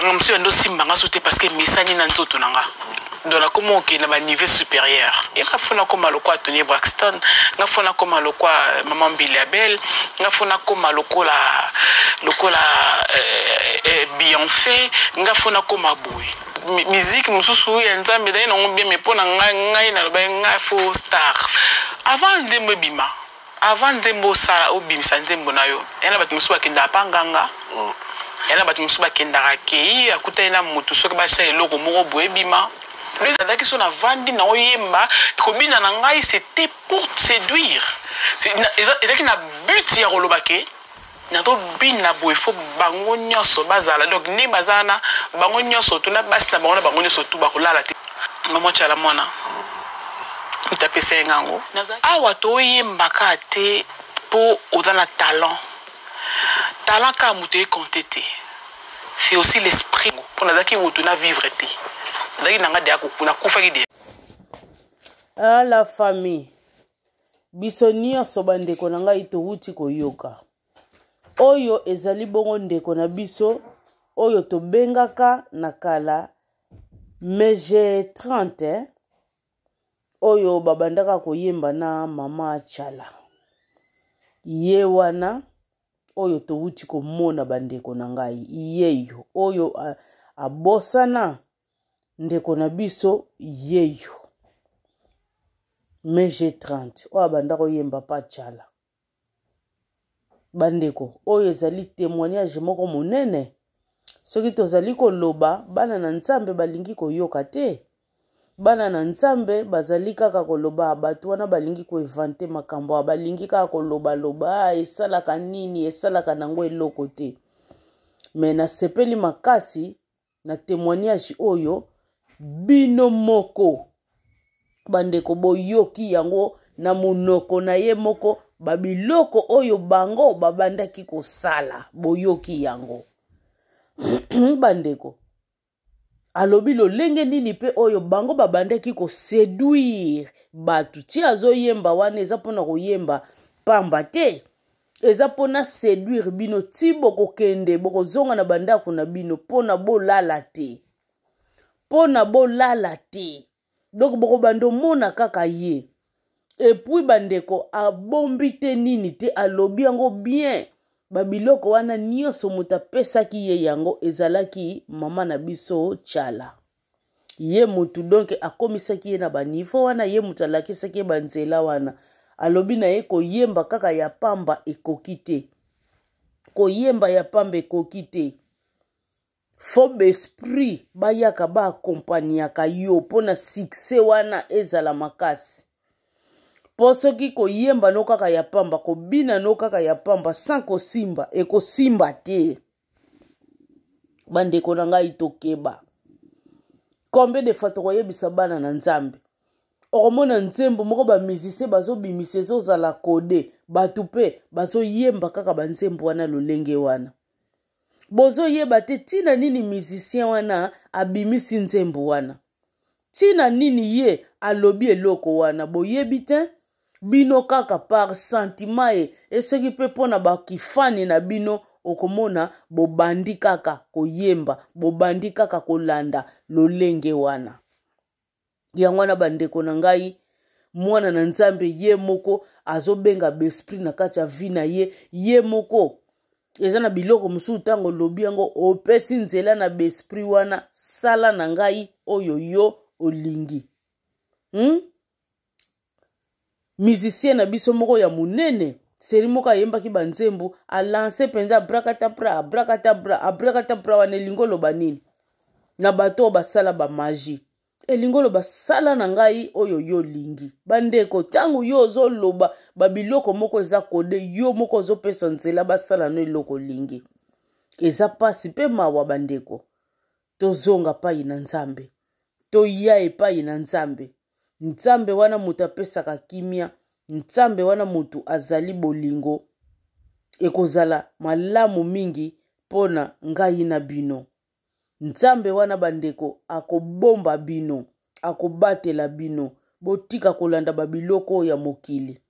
lisanga mosusu yando simbanga so te parceke mesani na nzoto na nga don nakoma okende baniveau supérieur ye nga fo nakoma lokola tony braxton nga fo nakoma lokola euh, mama mbilabel nga fo nakoma lokola lokola eh, eh, bionfe nga fo nakoma boye miziki mosusu ya nzambe ezali nango bien me mpo na ngai ngai nalobai ngai fo star avant ndembo ebima avant nzembo osala obimisa nzembo na yo yana bato mosusu bakendaka panganga mm. ya na bato mosusu bakendaka kei akutani na motu soki basala eloko moko boyebima ezalaki so navandi na oyemba kobina na ngai c'était pour séduire ezalaki na but ya koloba ke nazobina boye fo bango nyonso bazala donc nde bazala na bango nyonso to na basi na bango na bango nyonso tu bakolala te ngamotyala mwana ntapesa ye ngango awa toyembaka te mpo oza na talent talent kaka moto ekonte te c'est aussi l'esprit mpo nazalaki motu na vivre te nazalaki nanga deya nakufaki deya ala famille biso nyonso bandeko na ngai towuti koyoka oyo ezali bongo ndeko na biso oyo tobengaka na kala mege 30 eh? oyo babandaka koyemba na mama achala ye wana oyo towuti komona bandeko na ngai yeyo oyo abosana ndeko na biso yeyo mg 30 oyo abanda koyemba pacala bandeko oyo ezali témoignage moko monene soki tozali koloba bana na nzambe balingi koyoka te bana na nzambe bazali kaka koloba bato wana balingi koevante makambo ya balingi kaka kolobaloba ah, esalaka nini esalaka nango eloko te me nasepeli makasi na témoignage oyo bino moko bandeko boyoki yango na monoko na ye moko babiloko oyo bango babandaki kosala boyoki yango bandeko alobi lolenge nini mpe oyo bango babandaki koseduire bato ti azoyemba wana eza mpona koyemba pamba te eza mpona seduire bino ti bokokende bokozonga na bandako na bino mpona bolala te mpona bolala te donk bokobanda omona kaka ye epui bandeko abombi te nini te alobi yango bien babiloko wana nyonso moto apesaki ye yango ezalaki mama na biso tyala ye motu donk akomisaki ye na banivo wana ye motu alakisaki ye banzela wana alobi na ye koyemba kaka ya pamba ekoki te koyemba ya pamba ekoki te fo baesprit bayaka baakompaniaka yo mpo na sukse wana ezala makasi mpo soki koyemba no kaka ya pamba kobina no kaka ya pamba sans kosimba ekosimba te bandeko na ngai tokeba combien de fois tokoyebisa bana na nzambe okomona nzembo moko bamizisie bazobimisa ezozala kode bato mpe bazoyemba kaka banzembo wana lolenge wana bozoyeba te ntina nini mizisien wana abimisi nzembo wana ntina nini ye alobi eloko wana boyebi te bino kaka par santima ye esoki mpe mpo na bakifani na bino okomona bobandi kaka koyemba bobandi kaka kolanda lolenge wana yango wana bandeko na ngai mwana na nzambe ye moko azobenga besprit na kati ya vi na ye ye moko eza na biloko mosusu ntango olobi yango opesi nzela na besprit wana sala na ngai oyo yo olingi hmm? musicien na biso moko ya monene seri moko ayembaki banzembo alanse mpenza abrakatabra abrakatabra abrakatabra wana elingi oloba nini na bato oyo basala bamagie elingi oloba sala na ngai oyo yo olingi bandeko ntango yo ozoloba babiloko moko eza kode yo moko ozopesa nzela basala no eloko olingi eza mpasi mpe mawa bandeko tozonga epai na nzambe toya epai na nzambe nzambe wana moto apesaka kimia nzambe wana moto azali bolingo ekozala malamu mingi mpona ngai na bino nzambe wana bandeko akobomba bino akobatela bino botika kolanda babiloko oyo ya mokili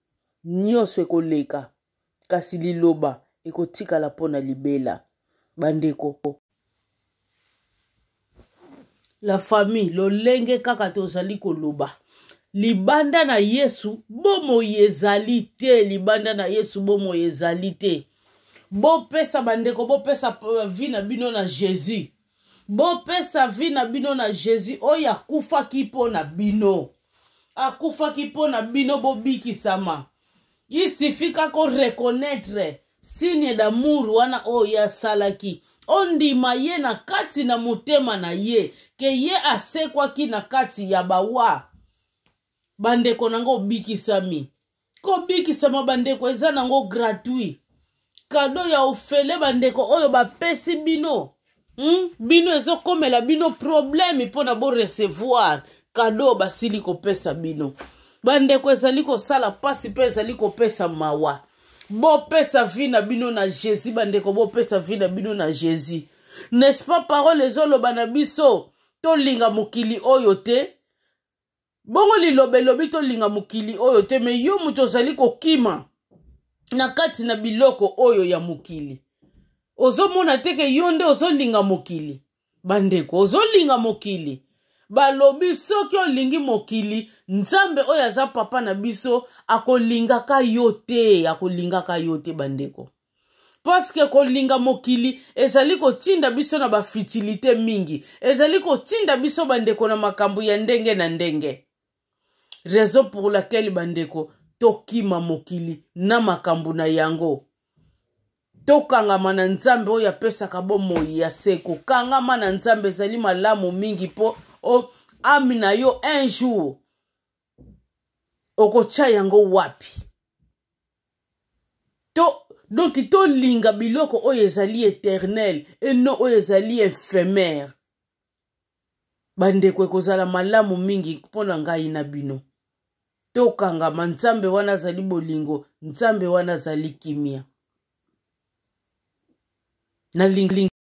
nyonso ekoleka kasi liloba ekotikala mpona libela bandeko la famille lolenge kaka tozali koloba libanda na yesu bomoi ezali te libanda na yesu bomoi ezali te bopesa bandeko bopesa euh, vi na bino na jésus bopesa vi na bino na jésus oyo akufaki mpo na bino akufaki mpo na bino bobikisama isufi kaka orekonaitre signe damour wana oyo asalaki ondima ye na kati na motema na ye ke ye asekwaki na kati ya bawa bandeko nango obikisami kobikisama bandeko eza nango gratuit kado ya ofele bandeko oyo bapesi bino mm? bino ezokomela bino probleme mpona borecevoir kado basili kopesa bino bandeko ezali kosala mpasi mpe ezali kopesa mawa bopesa vi na bino na jésus bandeko bopesa vi na bino na jésus n'est-ce pas parole ezoloba na biso tolinga mokili oyo te bongo liloba elobi tolinga mokili oyo te me yo moto ozali kokima na kati na biloko oyo ya mokili ozomona te ke yo nde ozolinga mokili bandeko ozolinga mokili balobi soki olingi mokili nzambe oyo aza papa na biso akolingaka yo te akolingaka yo te bandeko paske kolinga mokili ezali kotinda biso na bafitilite mingi ezali kotinda biso bandeko na makambo ya ndenge na ndenge raison pour laquelle bandeko tokima mokili na makambo na yango tokangama na nzambe oyo apesaka bomoi ya seko kangama na nzambe ezali malamu mingi mpo ami na yo un jour okotya yango wapi to donki tolinga biloko oyo ezali éternel eno oyo ezali éphémère bandeko ekozala malamu mingi mpona ngai na bino tokangama nzambe wana azali bolingo nzambe wana azali kimia na